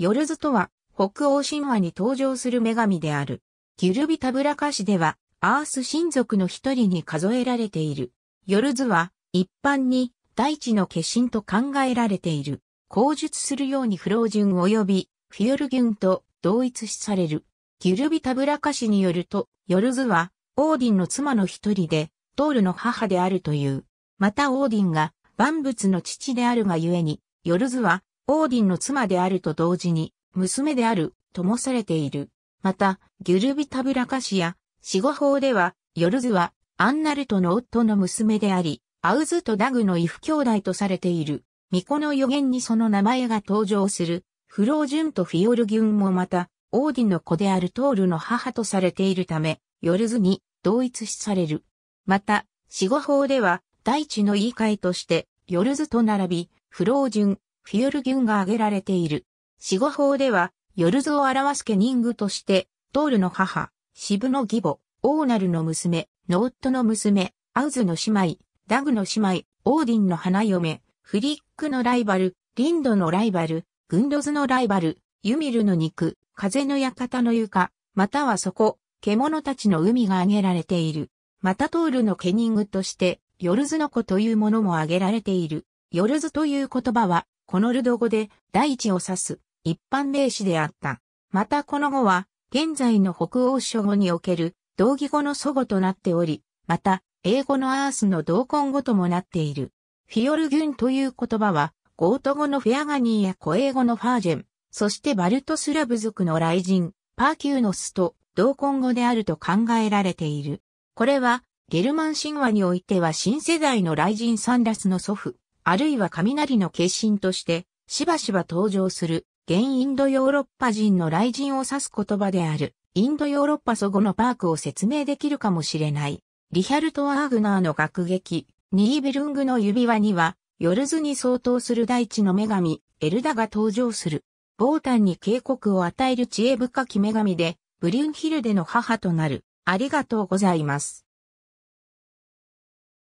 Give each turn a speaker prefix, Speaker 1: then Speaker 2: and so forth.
Speaker 1: ヨルズとは、北欧神話に登場する女神である。ギュルビタブラカシでは、アース神族の一人に数えられている。ヨルズは、一般に、大地の化身と考えられている。口述するようにフロージュン及び、フィヨルギュンと同一視される。ギュルビタブラカ氏によると、ヨルズは、オーディンの妻の一人で、トールの母であるという。またオーディンが、万物の父であるがゆえに、ヨルズは、オーディンの妻であると同時に、娘である、ともされている。また、ギュルビタブラカシや、死後法では、ヨルズは、アンナルトの夫の娘であり、アウズとダグの異父兄弟とされている。巫女の予言にその名前が登場する。フロージュンとフィオルギュンもまた、オーディンの子であるトールの母とされているため、ヨルズに同一視される。また、死後法では、大地の言い換えとして、ヨルズと並び、フロージュン、フィヨルギュンが挙げられている。死後法では、ヨルズを表すケニングとして、トールの母、シブの義母、オーナルの娘、ノウットの娘、アウズの姉妹、ダグの姉妹、オーディンの花嫁、フリックのライバル、リンドのライバル、グンドズのライバル、ユミルの肉、風の館の床、またはそこ、獣たちの海が挙げられている。またトールのケニングとして、ヨルズの子というものも挙げられている。ヨルズという言葉は、このルド語で大地を指す一般名詞であった。またこの語は、現在の北欧諸語における同義語の祖語となっており、また、英語のアースの同根語ともなっている。フィオルギュンという言葉は、ゴート語のフェアガニーや古英語のファージェン、そしてバルトスラブ族の雷神、パーキューノスと同根語であると考えられている。これは、ゲルマン神話においては新世代の雷神サンラスの祖父、あるいは雷の化身として、しばしば登場する、現インドヨーロッパ人の雷人を指す言葉である、インドヨーロッパ祖語のパークを説明できるかもしれない。リヒャルト・アーグナーの楽劇、ニーベルングの指輪には、ヨルズに相当する大地の女神、エルダが登場する。ボータンに警告を与える知恵深き女神で、ブリュンヒルデの母となる。ありがとうございます。